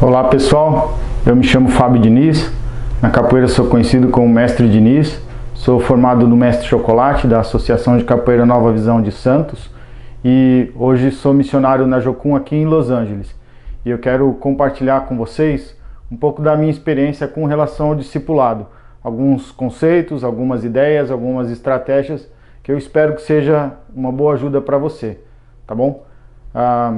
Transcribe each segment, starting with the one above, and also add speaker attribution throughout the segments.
Speaker 1: Olá pessoal, eu me chamo Fábio Diniz, na capoeira sou conhecido como Mestre Diniz, sou formado no Mestre Chocolate da Associação de Capoeira Nova Visão de Santos e hoje sou missionário na Jocum aqui em Los Angeles e eu quero compartilhar com vocês um pouco da minha experiência com relação ao discipulado, alguns conceitos, algumas ideias, algumas estratégias que eu espero que seja uma boa ajuda para você, tá bom? Ah,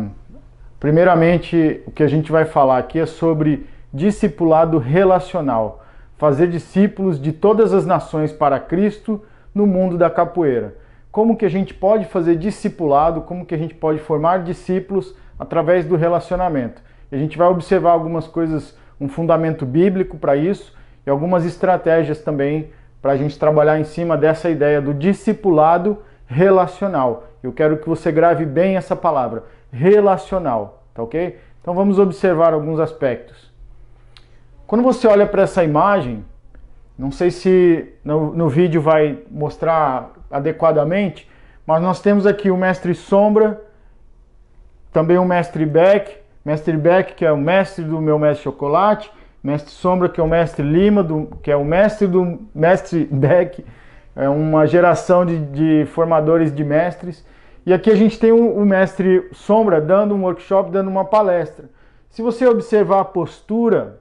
Speaker 1: Primeiramente, o que a gente vai falar aqui é sobre discipulado relacional, fazer discípulos de todas as nações para Cristo no mundo da capoeira. Como que a gente pode fazer discipulado, como que a gente pode formar discípulos através do relacionamento. a gente vai observar algumas coisas, um fundamento bíblico para isso e algumas estratégias também para a gente trabalhar em cima dessa ideia do discipulado relacional. Eu quero que você grave bem essa palavra relacional, tá ok? Então vamos observar alguns aspectos. Quando você olha para essa imagem, não sei se no, no, vídeo vai mostrar adequadamente, mas nós temos aqui o mestre sombra, também o mestre Beck, mestre Beck que é o mestre do meu mestre chocolate, mestre sombra que é o mestre Lima, do, que é o mestre do mestre Beck, é uma geração de, de formadores de mestres. E aqui a gente tem o mestre Sombra dando um workshop, dando uma palestra. Se você observar a postura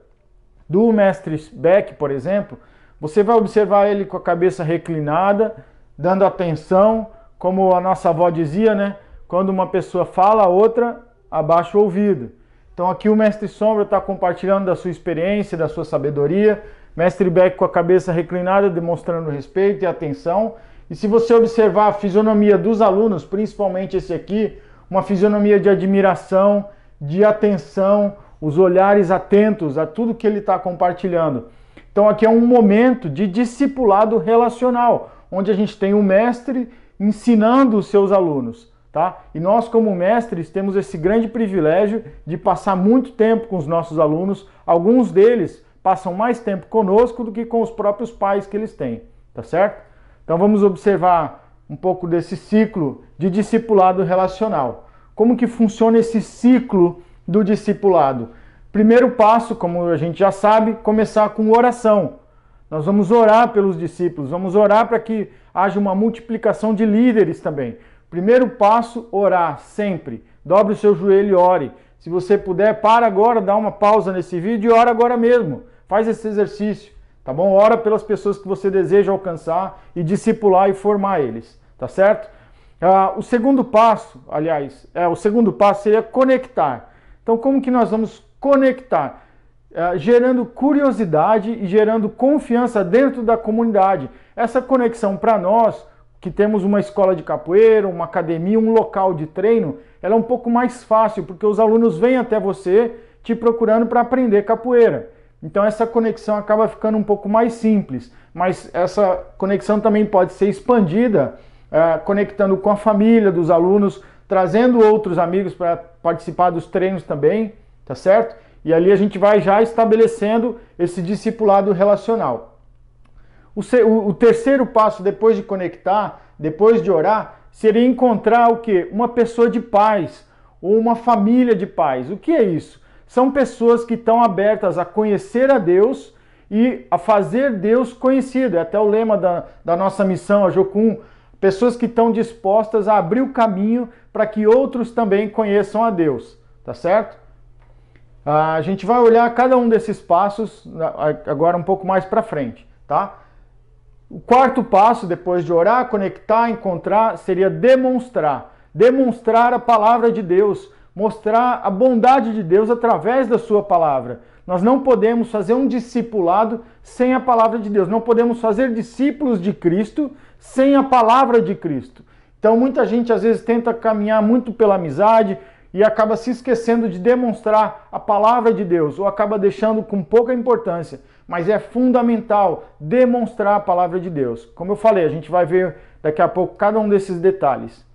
Speaker 1: do mestre Beck, por exemplo, você vai observar ele com a cabeça reclinada, dando atenção, como a nossa avó dizia, né? Quando uma pessoa fala, a outra abaixa o ouvido. Então aqui o mestre Sombra está compartilhando da sua experiência, da sua sabedoria. Mestre Beck com a cabeça reclinada, demonstrando respeito e atenção. E se você observar a fisionomia dos alunos, principalmente esse aqui, uma fisionomia de admiração, de atenção, os olhares atentos a tudo que ele está compartilhando. Então aqui é um momento de discipulado relacional, onde a gente tem o um mestre ensinando os seus alunos, tá? E nós como mestres temos esse grande privilégio de passar muito tempo com os nossos alunos. Alguns deles passam mais tempo conosco do que com os próprios pais que eles têm, tá certo? Então vamos observar um pouco desse ciclo de discipulado relacional. Como que funciona esse ciclo do discipulado? Primeiro passo, como a gente já sabe, começar com oração. Nós vamos orar pelos discípulos, vamos orar para que haja uma multiplicação de líderes também. Primeiro passo, orar sempre. Dobre o seu joelho e ore. Se você puder, para agora, dá uma pausa nesse vídeo e ora agora mesmo. Faz esse exercício tá bom? Ora pelas pessoas que você deseja alcançar e discipular e formar eles, tá certo? Ah, o segundo passo, aliás, é, o segundo passo seria conectar. Então, como que nós vamos conectar? Ah, gerando curiosidade e gerando confiança dentro da comunidade. Essa conexão para nós, que temos uma escola de capoeira, uma academia, um local de treino, ela é um pouco mais fácil, porque os alunos vêm até você te procurando para aprender capoeira. Então essa conexão acaba ficando um pouco mais simples, mas essa conexão também pode ser expandida, eh, conectando com a família dos alunos, trazendo outros amigos para participar dos treinos também, tá certo? E ali a gente vai já estabelecendo esse discipulado relacional. O, o, o terceiro passo, depois de conectar, depois de orar, seria encontrar o que? Uma pessoa de paz ou uma família de paz. O que é isso? são pessoas que estão abertas a conhecer a Deus e a fazer Deus conhecido. É até o lema da, da nossa missão, a Jocum. Pessoas que estão dispostas a abrir o caminho para que outros também conheçam a Deus, tá certo? Ah, a gente vai olhar cada um desses passos agora um pouco mais para frente, tá? O quarto passo, depois de orar, conectar, encontrar, seria demonstrar. Demonstrar a palavra de Deus, mostrar a bondade de Deus através da sua palavra. Nós não podemos fazer um discipulado sem a palavra de Deus. Não podemos fazer discípulos de Cristo sem a palavra de Cristo. Então, muita gente às vezes tenta caminhar muito pela amizade e acaba se esquecendo de demonstrar a palavra de Deus ou acaba deixando com pouca importância. Mas é fundamental demonstrar a palavra de Deus. Como eu falei, a gente vai ver daqui a pouco cada um desses detalhes.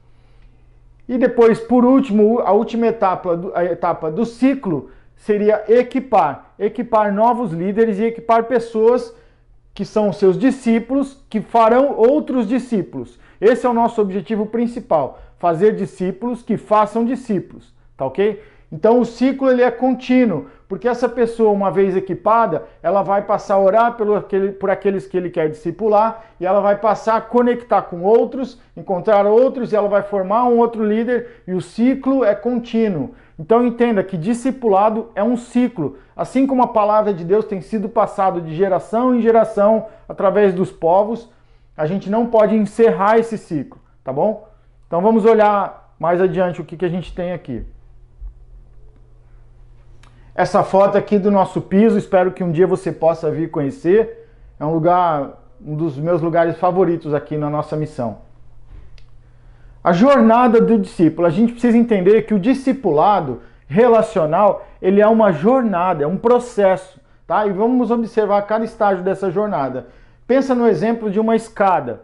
Speaker 1: E depois, por último, a última etapa, a etapa do ciclo seria equipar, equipar novos líderes e equipar pessoas que são seus discípulos, que farão outros discípulos. Esse é o nosso objetivo principal, fazer discípulos que façam discípulos, tá OK? Então o ciclo ele é contínuo. Porque essa pessoa, uma vez equipada, ela vai passar a orar pelo aquele, por aqueles que ele quer discipular e ela vai passar a conectar com outros, encontrar outros e ela vai formar um outro líder e o ciclo é contínuo. Então entenda que discipulado é um ciclo. Assim como a palavra de Deus tem sido passada de geração em geração através dos povos, a gente não pode encerrar esse ciclo, tá bom? Então vamos olhar mais adiante o que, que a gente tem aqui essa foto aqui do nosso piso. Espero que um dia você possa vir conhecer. É um lugar, um dos meus lugares favoritos aqui na nossa missão. A jornada do discípulo. A gente precisa entender que o discipulado relacional, ele é uma jornada, é um processo, tá? E vamos observar cada estágio dessa jornada. Pensa no exemplo de uma escada.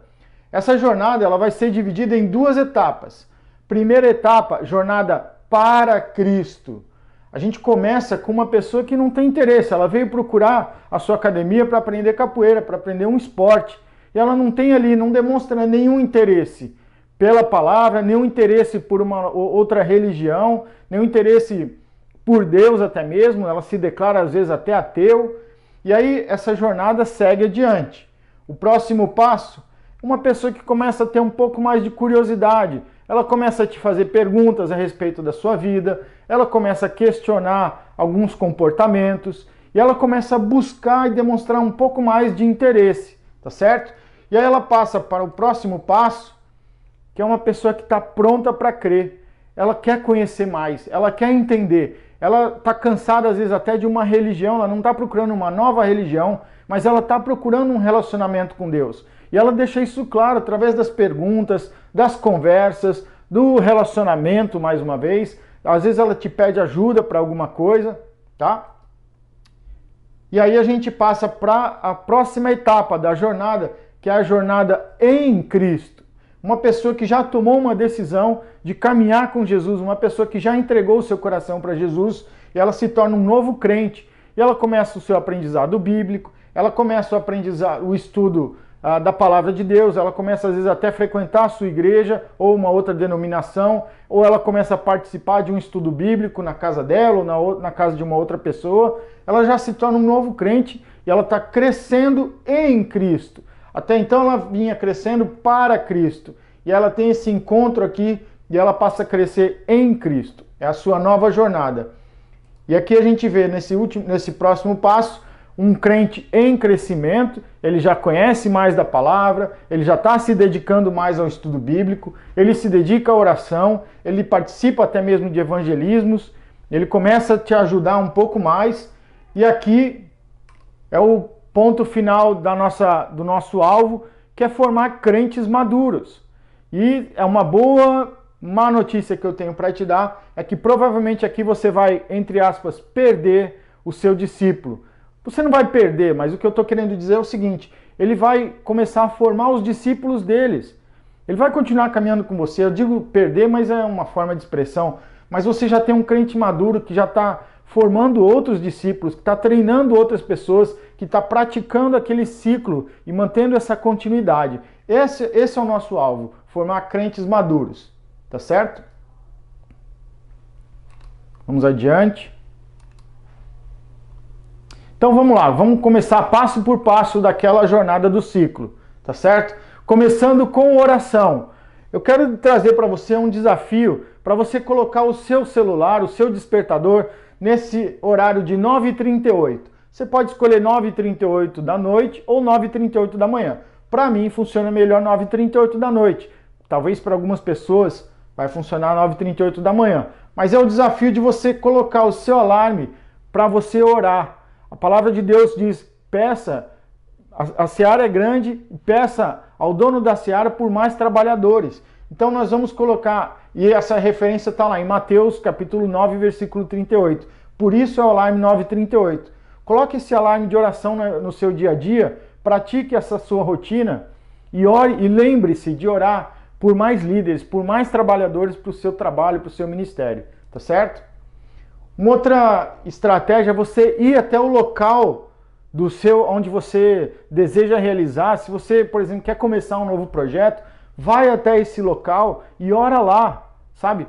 Speaker 1: Essa jornada, ela vai ser dividida em duas etapas. Primeira etapa, jornada para Cristo. A gente começa com uma pessoa que não tem interesse, ela veio procurar a sua academia para aprender capoeira, para aprender um esporte, e ela não tem ali, não demonstra nenhum interesse pela palavra, nenhum interesse por uma outra religião, nenhum interesse por Deus até mesmo, ela se declara às vezes até ateu, e aí essa jornada segue adiante. O próximo passo, uma pessoa que começa a ter um pouco mais de curiosidade, ela começa a te fazer perguntas a respeito da sua vida, ela começa a questionar alguns comportamentos e ela começa a buscar e demonstrar um pouco mais de interesse, tá certo? E aí ela passa para o próximo passo, que é uma pessoa que está pronta para crer, ela quer conhecer mais, ela quer entender, ela está cansada às vezes até de uma religião, ela não está procurando uma nova religião, mas ela está procurando um relacionamento com Deus. E ela deixa isso claro através das perguntas, das conversas, do relacionamento, mais uma vez. Às vezes ela te pede ajuda para alguma coisa, tá? E aí a gente passa para a próxima etapa da jornada, que é a jornada em Cristo. Uma pessoa que já tomou uma decisão de caminhar com Jesus, uma pessoa que já entregou o seu coração para Jesus, e ela se torna um novo crente, e ela começa o seu aprendizado bíblico, ela começa o aprendizado, o estudo ah, da palavra de Deus, ela começa às vezes até a frequentar a sua igreja ou uma outra denominação, ou ela começa a participar de um estudo bíblico na casa dela ou na, na casa de uma outra pessoa, ela já se torna um novo crente e ela está crescendo em Cristo. Até então ela vinha crescendo para Cristo e ela tem esse encontro aqui e ela passa a crescer em Cristo. É a sua nova jornada. E aqui a gente vê nesse último, nesse próximo passo um crente em crescimento, ele já conhece mais da palavra, ele já está se dedicando mais ao estudo bíblico, ele se dedica à oração, ele participa até mesmo de evangelismos, ele começa a te ajudar um pouco mais. E aqui é o ponto final da nossa, do nosso alvo, que é formar crentes maduros. E é uma boa má notícia que eu tenho para te dar é que provavelmente aqui você vai, entre aspas, perder o seu discípulo você não vai perder, mas o que eu estou querendo dizer é o seguinte: ele vai começar a formar os discípulos deles. Ele vai continuar caminhando com você. Eu digo perder, mas é uma forma de expressão. Mas você já tem um crente maduro que já está formando outros discípulos, que está treinando outras pessoas, que está praticando aquele ciclo e mantendo essa continuidade. Esse, esse é o nosso alvo: formar crentes maduros. Tá certo? Vamos adiante. Então vamos lá, vamos começar passo por passo daquela jornada do ciclo, tá certo? Começando com oração. Eu quero trazer para você um desafio para você colocar o seu celular, o seu despertador nesse horário de 9h38. Você pode escolher 9h38 da noite ou 9h38 da manhã. Para mim funciona melhor 9h38 da noite. Talvez para algumas pessoas vai funcionar 9h38 da manhã. Mas é o desafio de você colocar o seu alarme para você orar a palavra de Deus diz: peça, a, a seara é grande, peça ao dono da seara por mais trabalhadores. Então nós vamos colocar, e essa referência está lá em Mateus capítulo 9, versículo 38. Por isso é o alarme 938. Coloque esse alarme de oração no seu dia a dia, pratique essa sua rotina e ore e lembre-se de orar por mais líderes, por mais trabalhadores para o seu trabalho, para o seu ministério, tá certo? Uma outra estratégia é você ir até o local do seu onde você deseja realizar. Se você, por exemplo, quer começar um novo projeto, vai até esse local e ora lá, sabe?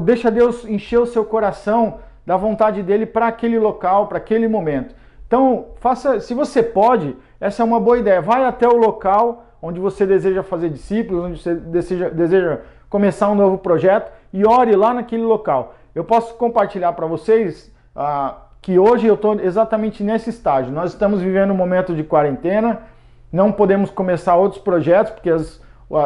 Speaker 1: Deixa Deus encher o seu coração da vontade dele para aquele local, para aquele momento. Então, faça, se você pode, essa é uma boa ideia. Vai até o local onde você deseja fazer discípulos, onde você deseja, deseja começar um novo projeto e ore lá naquele local. Eu posso compartilhar para vocês ah, que hoje eu estou exatamente nesse estágio. Nós estamos vivendo um momento de quarentena, não podemos começar outros projetos porque as,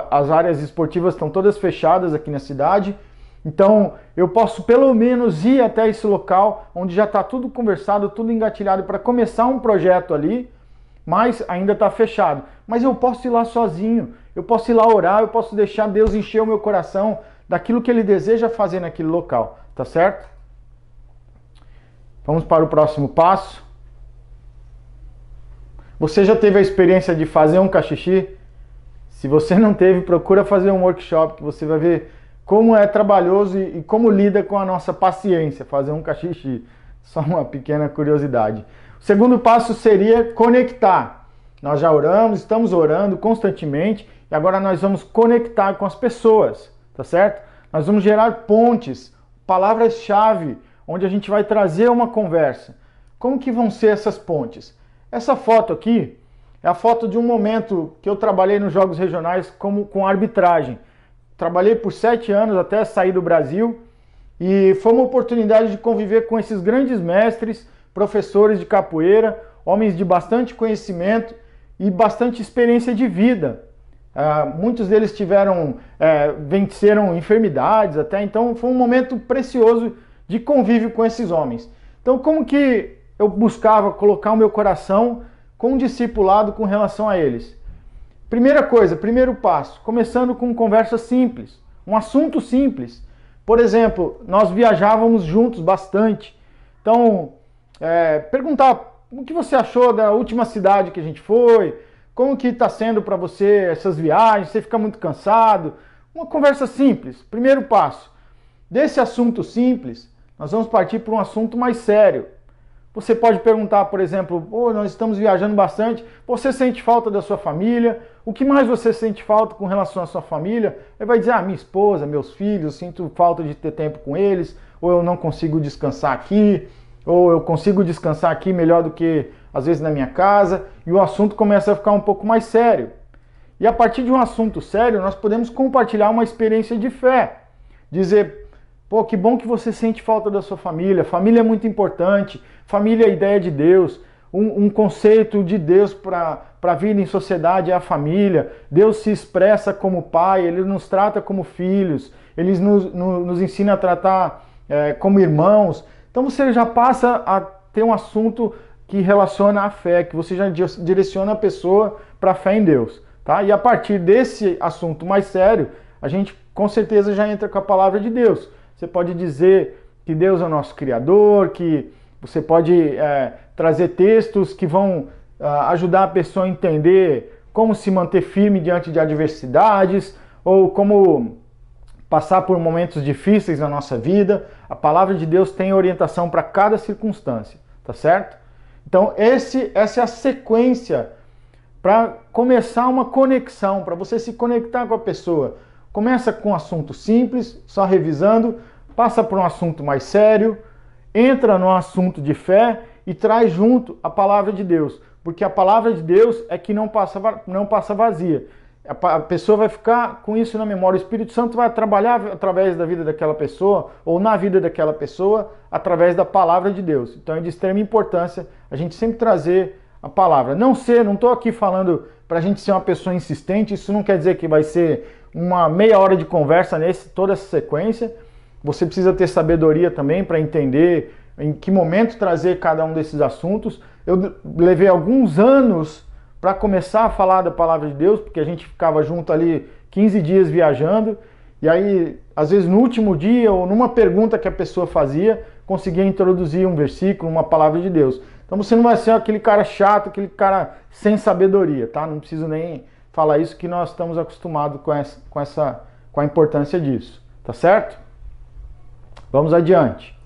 Speaker 1: as áreas esportivas estão todas fechadas aqui na cidade. Então eu posso pelo menos ir até esse local onde já está tudo conversado, tudo engatilhado para começar um projeto ali, mas ainda está fechado. Mas eu posso ir lá sozinho, eu posso ir lá orar, eu posso deixar Deus encher o meu coração, daquilo que ele deseja fazer naquele local, tá certo? Vamos para o próximo passo. Você já teve a experiência de fazer um cachixi? Se você não teve, procura fazer um workshop que você vai ver como é trabalhoso e, como lida com a nossa paciência fazer um cachixi. Só uma pequena curiosidade. O segundo passo seria conectar. Nós já oramos, estamos orando constantemente e agora nós vamos conectar com as pessoas tá certo? Nós vamos gerar pontes, palavras-chave, onde a gente vai trazer uma conversa. Como que vão ser essas pontes? Essa foto aqui é a foto de um momento que eu trabalhei nos Jogos Regionais como, com arbitragem. Trabalhei por sete anos até sair do Brasil e foi uma oportunidade de conviver com esses grandes mestres, professores de capoeira, homens de bastante conhecimento e bastante experiência de vida. Ah, muitos deles tiveram, é, venceram enfermidades até, então foi um momento precioso de convívio com esses homens. Então, como que eu buscava colocar o meu coração com o discipulado com relação a eles? Primeira coisa, primeiro passo, começando com conversa simples, um assunto simples. Por exemplo, nós viajávamos juntos bastante, então é, perguntar o que você achou da última cidade que a gente foi, como que está sendo para você essas viagens? Você fica muito cansado? Uma conversa simples. Primeiro passo. Desse assunto simples, nós vamos partir para um assunto mais sério. Você pode perguntar, por exemplo, oh, nós estamos viajando bastante, você sente falta da sua família? O que mais você sente falta com relação à sua família? Ele vai dizer, ah, minha esposa, meus filhos, eu sinto falta de ter tempo com eles, ou eu não consigo descansar aqui, ou eu consigo descansar aqui melhor do que às vezes na minha casa, e o assunto começa a ficar um pouco mais sério. E a partir de um assunto sério, nós podemos compartilhar uma experiência de fé. Dizer, pô, que bom que você sente falta da sua família, família é muito importante, família é a ideia de Deus, um, um conceito de Deus para a vida em sociedade é a família. Deus se expressa como pai, ele nos trata como filhos, ele nos, nos, nos ensina a tratar é, como irmãos. Então você já passa a ter um assunto que relaciona a fé, que você já direciona a pessoa para a fé em Deus, tá? E a partir desse assunto mais sério, a gente com certeza já entra com a palavra de Deus. Você pode dizer que Deus é o nosso Criador, que você pode é, trazer textos que vão é, ajudar a pessoa a entender como se manter firme diante de adversidades ou como passar por momentos difíceis na nossa vida. A palavra de Deus tem orientação para cada circunstância, tá certo? Então, esse, essa é a sequência para começar uma conexão, para você se conectar com a pessoa. Começa com um assunto simples, só revisando, passa para um assunto mais sério, entra no assunto de fé e traz junto a palavra de Deus, porque a palavra de Deus é que não passa, não passa vazia a pessoa vai ficar com isso na memória. O Espírito Santo vai trabalhar através da vida daquela pessoa ou na vida daquela pessoa através da palavra de Deus. Então é de extrema importância a gente sempre trazer a palavra. Não ser, não estou aqui falando para a gente ser uma pessoa insistente, isso não quer dizer que vai ser uma meia hora de conversa nesse toda essa sequência. Você precisa ter sabedoria também para entender em que momento trazer cada um desses assuntos. Eu levei alguns anos para começar a falar da palavra de Deus, porque a gente ficava junto ali 15 dias viajando, e aí, às vezes, no último dia ou numa pergunta que a pessoa fazia, conseguia introduzir um versículo, uma palavra de Deus. Então você não vai ser aquele cara chato, aquele cara sem sabedoria, tá? Não preciso nem falar isso, que nós estamos acostumados com essa, com essa, com a importância disso, tá certo? Vamos adiante.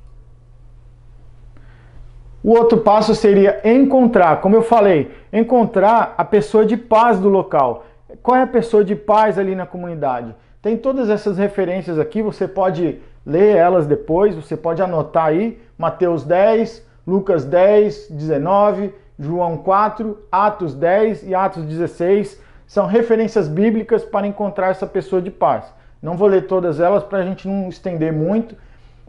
Speaker 1: O outro passo seria encontrar, como eu falei, encontrar a pessoa de paz do local. Qual é a pessoa de paz ali na comunidade? Tem todas essas referências aqui, você pode ler elas depois, você pode anotar aí, Mateus 10, Lucas 10, 19, João 4, Atos 10 e Atos 16, são referências bíblicas para encontrar essa pessoa de paz. Não vou ler todas elas para a gente não estender muito,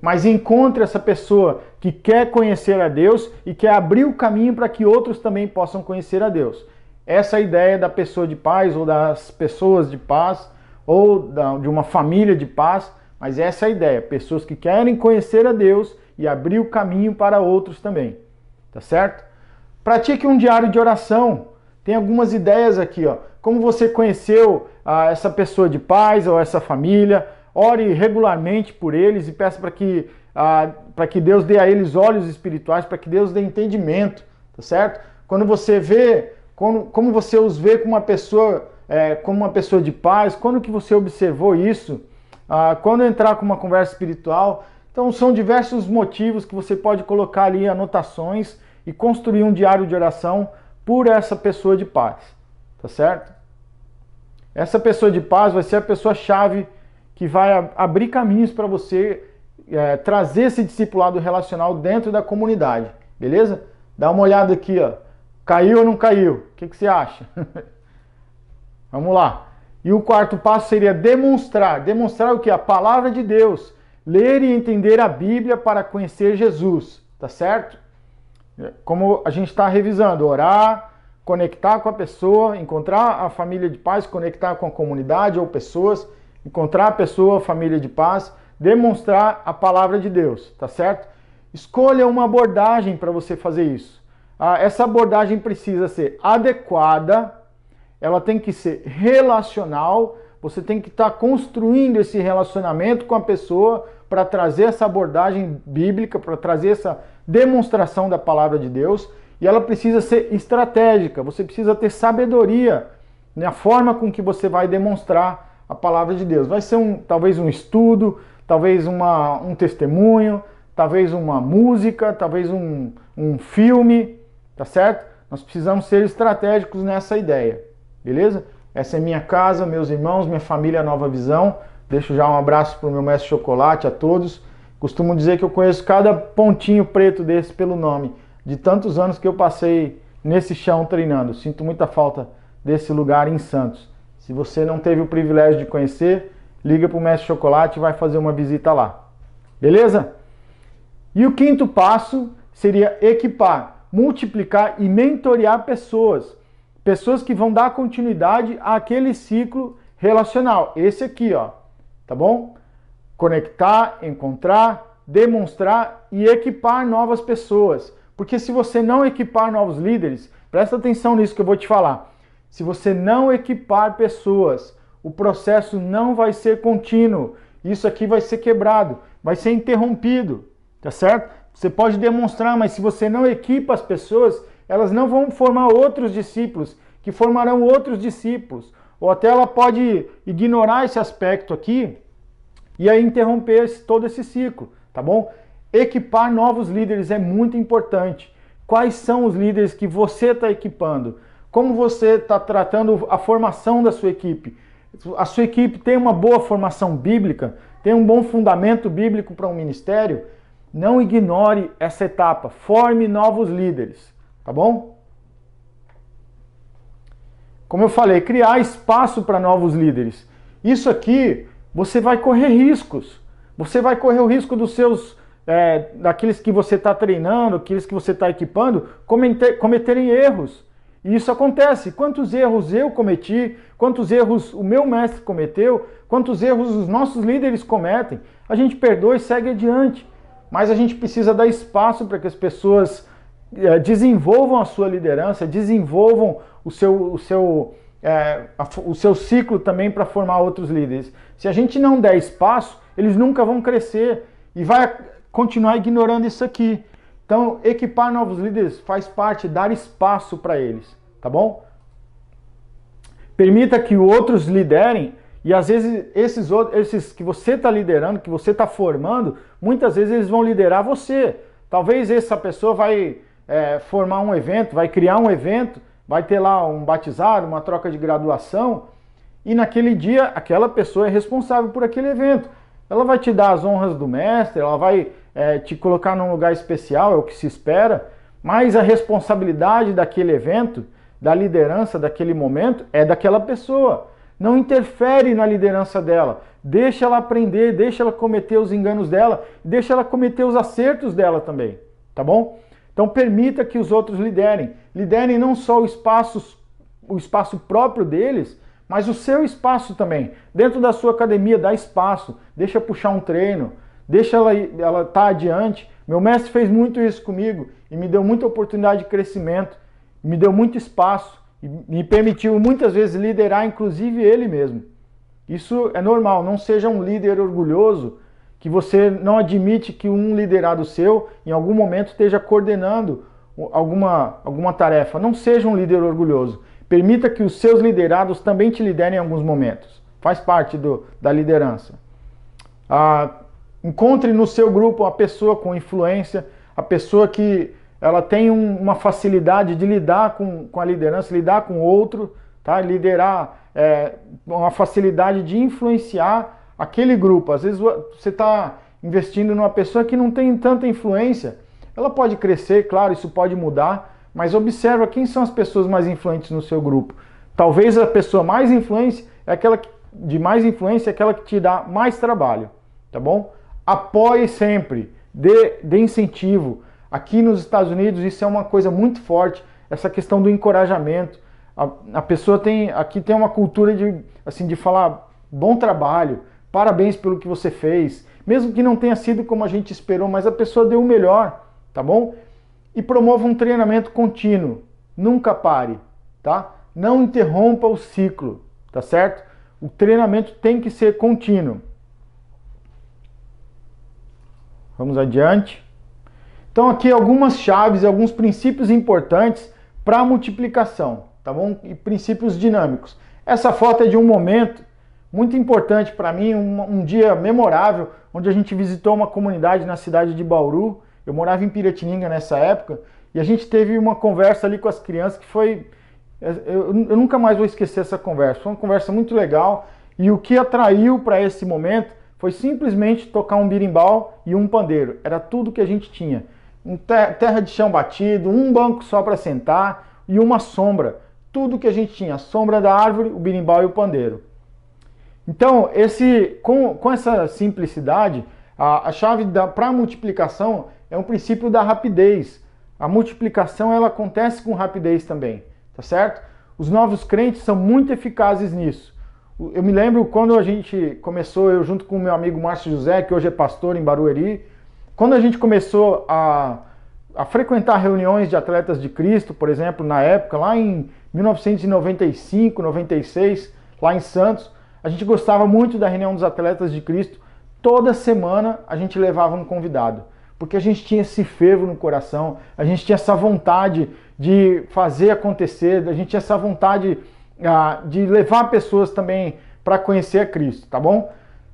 Speaker 1: mas encontre essa pessoa que quer conhecer a Deus e quer abrir o caminho para que outros também possam conhecer a Deus. Essa ideia da pessoa de paz ou das pessoas de paz ou de uma família de paz, mas essa é a ideia, pessoas que querem conhecer a Deus e abrir o caminho para outros também. Tá certo? Pratique um diário de oração. Tem algumas ideias aqui, ó. Como você conheceu ah, essa pessoa de paz ou essa família, ore regularmente por eles e peça para que, ah, para que Deus dê a eles olhos espirituais, para que Deus dê entendimento, tá certo? Quando você vê, quando, como você os vê como uma pessoa, é, como uma pessoa de paz, quando que você observou isso? Ah, quando entrar com uma conversa espiritual, então são diversos motivos que você pode colocar ali anotações e construir um diário de oração por essa pessoa de paz, tá certo? Essa pessoa de paz vai ser a pessoa chave que vai abrir caminhos para você é, trazer esse discipulado relacional dentro da comunidade, beleza? Dá uma olhada aqui, ó. Caiu ou não caiu? O que, que você acha? Vamos lá. E o quarto passo seria demonstrar. Demonstrar o que? A palavra de Deus. Ler e entender a Bíblia para conhecer Jesus. Tá certo? É, como a gente está revisando, orar, conectar com a pessoa, encontrar a família de paz, conectar com a comunidade ou pessoas encontrar a pessoa, família de paz, demonstrar a palavra de Deus, tá certo? Escolha uma abordagem para você fazer isso. Ah, essa abordagem precisa ser adequada, ela tem que ser relacional, você tem que estar tá construindo esse relacionamento com a pessoa para trazer essa abordagem bíblica, para trazer essa demonstração da palavra de Deus. E ela precisa ser estratégica, você precisa ter sabedoria na forma com que você vai demonstrar a palavra de Deus. Vai ser um, talvez um estudo, talvez uma, um testemunho, talvez uma música, talvez um, um filme, tá certo? Nós precisamos ser estratégicos nessa ideia, beleza? Essa é minha casa, meus irmãos, minha família Nova Visão. Deixo já um abraço para o meu mestre Chocolate, a todos. Costumo dizer que eu conheço cada pontinho preto desse pelo nome, de tantos anos que eu passei nesse chão treinando. Sinto muita falta desse lugar em Santos. Se você não teve o privilégio de conhecer, liga para o Mestre Chocolate e vai fazer uma visita lá. Beleza? E o quinto passo seria equipar, multiplicar e mentorear pessoas. Pessoas que vão dar continuidade àquele ciclo relacional. Esse aqui, ó. Tá bom? Conectar, encontrar, demonstrar e equipar novas pessoas. Porque se você não equipar novos líderes, presta atenção nisso que eu vou te falar se você não equipar pessoas, o processo não vai ser contínuo. Isso aqui vai ser quebrado, vai ser interrompido, tá certo? Você pode demonstrar, mas se você não equipa as pessoas, elas não vão formar outros discípulos, que formarão outros discípulos. Ou até ela pode ignorar esse aspecto aqui e aí interromper esse, todo esse ciclo, tá bom? Equipar novos líderes é muito importante. Quais são os líderes que você está equipando? Como você está tratando a formação da sua equipe? A sua equipe tem uma boa formação bíblica? Tem um bom fundamento bíblico para um ministério? Não ignore essa etapa. Forme novos líderes, tá bom? Como eu falei, criar espaço para novos líderes. Isso aqui você vai correr riscos. Você vai correr o risco dos seus é, daqueles que você está treinando, aqueles que você está equipando, cometer, cometerem erros. E isso acontece. Quantos erros eu cometi, quantos erros o meu mestre cometeu, quantos erros os nossos líderes cometem. A gente perdoa e segue adiante. Mas a gente precisa dar espaço para que as pessoas eh, desenvolvam a sua liderança, desenvolvam o seu, o seu, é, o seu ciclo também para formar outros líderes. Se a gente não der espaço, eles nunca vão crescer e vai continuar ignorando isso aqui. Então, equipar novos líderes faz parte dar espaço para eles, tá bom? Permita que outros liderem e às vezes esses outros, esses que você está liderando, que você está formando, muitas vezes eles vão liderar você. Talvez essa pessoa vai é, formar um evento, vai criar um evento, vai ter lá um batizado, uma troca de graduação e naquele dia aquela pessoa é responsável por aquele evento. Ela vai te dar as honras do mestre, ela vai é, te colocar num lugar especial, é o que se espera, mas a responsabilidade daquele evento, da liderança daquele momento, é daquela pessoa. Não interfere na liderança dela. Deixa ela aprender, deixa ela cometer os enganos dela, deixa ela cometer os acertos dela também, tá bom? Então permita que os outros liderem. Liderem não só o espaço, o espaço próprio deles, mas o seu espaço também. Dentro da sua academia, dá espaço, deixa puxar um treino, deixa ela, ela tá adiante. Meu mestre fez muito isso comigo e me deu muita oportunidade de crescimento, me deu muito espaço e me permitiu muitas vezes liderar, inclusive ele mesmo. Isso é normal, não seja um líder orgulhoso que você não admite que um liderado seu em algum momento esteja coordenando alguma, alguma tarefa. Não seja um líder orgulhoso. Permita que os seus liderados também te liderem em alguns momentos. Faz parte do, da liderança. Ah, Encontre no seu grupo uma pessoa com influência, a pessoa que ela tem um, uma facilidade de lidar com, com a liderança, lidar com o outro, tá? liderar, é, uma facilidade de influenciar aquele grupo. Às vezes você está investindo numa pessoa que não tem tanta influência. Ela pode crescer, claro, isso pode mudar, mas observa quem são as pessoas mais influentes no seu grupo. Talvez a pessoa mais influente é aquela que, de mais influência é aquela que te dá mais trabalho, tá bom? apoie sempre, dê, dê incentivo. Aqui nos Estados Unidos isso é uma coisa muito forte, essa questão do encorajamento. A, a pessoa tem, aqui tem uma cultura de, assim, de falar bom trabalho, parabéns pelo que você fez, mesmo que não tenha sido como a gente esperou, mas a pessoa deu o melhor, tá bom? E promova um treinamento contínuo, nunca pare, tá? Não interrompa o ciclo, tá certo? O treinamento tem que ser contínuo. Vamos adiante. Então aqui algumas chaves, alguns princípios importantes para a multiplicação, tá bom? E princípios dinâmicos. Essa foto é de um momento muito importante para mim, um, um, dia memorável, onde a gente visitou uma comunidade na cidade de Bauru. Eu morava em Piratininga nessa época e a gente teve uma conversa ali com as crianças que foi. É, eu, eu nunca mais vou esquecer essa conversa. Foi uma conversa muito legal e o que atraiu para esse momento foi simplesmente tocar um birimbau e um pandeiro. Era tudo que a gente tinha. Um terra de chão batido, um banco só para sentar e uma sombra. Tudo que a gente tinha, a sombra da árvore, o birimbau e o pandeiro. Então, esse, com, com essa simplicidade, a, a chave para a multiplicação é um princípio da rapidez. A multiplicação ela acontece com rapidez também, tá certo? Os novos crentes são muito eficazes nisso. Eu me lembro quando a gente começou, eu junto com o meu amigo Márcio José, que hoje é pastor em Barueri, quando a gente começou a, a frequentar reuniões de atletas de Cristo, por exemplo, na época, lá em 1995, 96, lá em Santos, a gente gostava muito da reunião dos atletas de Cristo. Toda semana a gente levava um convidado, porque a gente tinha esse fervo no coração, a gente tinha essa vontade de fazer acontecer, a gente tinha essa vontade de levar pessoas também para conhecer a Cristo, tá bom?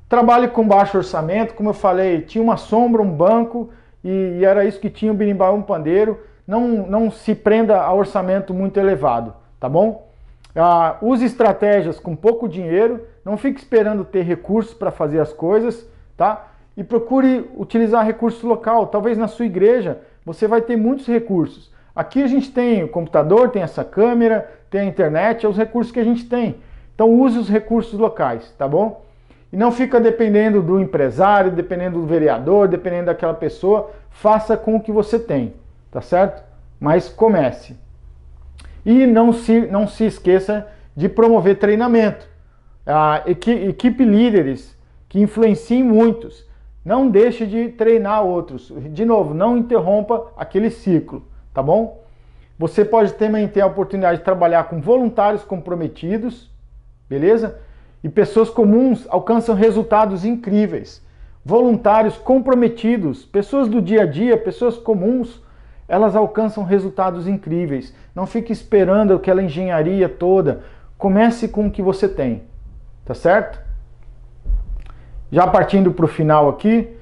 Speaker 1: Trabalhe com baixo orçamento, como eu falei, tinha uma sombra, um banco e, e era isso que tinha o berimbau e um pandeiro. Não, não se prenda a orçamento muito elevado, tá bom? Ah, use estratégias com pouco dinheiro, não fique esperando ter recursos para fazer as coisas, tá? E procure utilizar recurso local. Talvez na sua igreja você vai ter muitos recursos. Aqui a gente tem o computador, tem essa câmera, tem a internet, é os recursos que a gente tem. Então use os recursos locais, tá bom? E não fica dependendo do empresário, dependendo do vereador, dependendo daquela pessoa. Faça com o que você tem, tá certo? Mas comece. E não se, não se esqueça de promover treinamento. Ah, equi, equipe líderes que influenciem muitos. Não deixe de treinar outros. De novo, não interrompa aquele ciclo tá bom? Você pode também ter a oportunidade de trabalhar com voluntários comprometidos, beleza? E pessoas comuns alcançam resultados incríveis. Voluntários comprometidos, pessoas do dia a dia, pessoas comuns, elas alcançam resultados incríveis. Não fique esperando aquela engenharia toda. Comece com o que você tem, tá certo? Já partindo para o final aqui,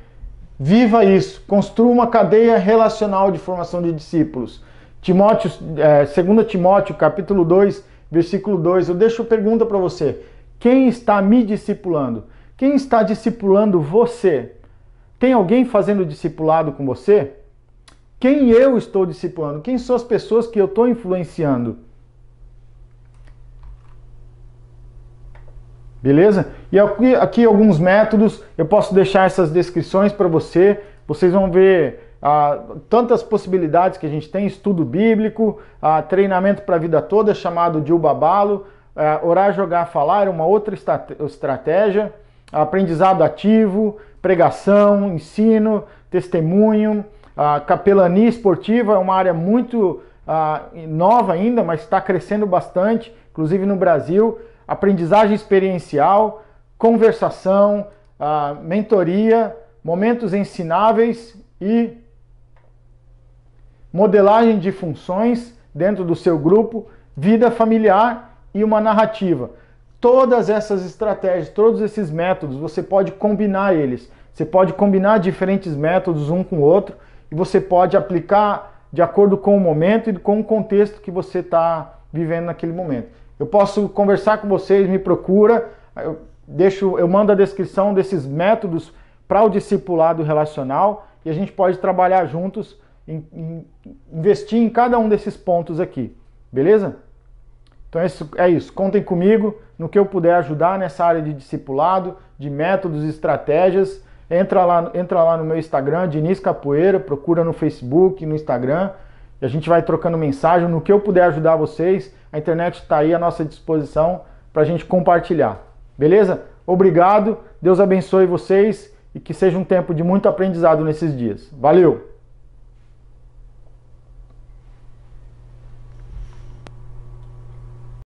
Speaker 1: Viva isso, construa uma cadeia relacional de formação de discípulos. Timóteo, é, 2 Timóteo, capítulo 2, versículo 2, eu deixo a pergunta para você. Quem está me discipulando? Quem está discipulando você? Tem alguém fazendo discipulado com você? Quem eu estou discipulando? Quem são as pessoas que eu estou influenciando? Beleza? E aqui, aqui alguns métodos, eu posso deixar essas descrições para você, vocês vão ver ah, tantas possibilidades que a gente tem, estudo bíblico, ah, treinamento para a vida toda chamado de Ubabalo, ah, orar, jogar, falar, uma outra estratégia, aprendizado ativo, pregação, ensino, testemunho, ah, capelania esportiva é uma área muito ah, nova ainda, mas está crescendo bastante, inclusive no Brasil aprendizagem experiencial, conversação, uh, mentoria, momentos ensináveis e modelagem de funções dentro do seu grupo, vida familiar e uma narrativa. Todas essas estratégias, todos esses métodos, você pode combinar eles. Você pode combinar diferentes métodos um com o outro e você pode aplicar de acordo com o momento e com o contexto que você está vivendo naquele momento. Eu posso conversar com vocês, me procura, eu, deixo, eu mando a descrição desses métodos para o discipulado relacional e a gente pode trabalhar juntos, em, em, investir em cada um desses pontos aqui, beleza? Então é isso, contem comigo no que eu puder ajudar nessa área de discipulado, de métodos e estratégias. Entra lá, entra lá no meu Instagram, Diniz Capoeira, procura no Facebook, no Instagram. E a gente vai trocando mensagem. No que eu puder ajudar vocês, a internet está aí à nossa disposição para a gente compartilhar. Beleza? Obrigado, Deus abençoe vocês e que seja um tempo de muito aprendizado nesses dias. Valeu!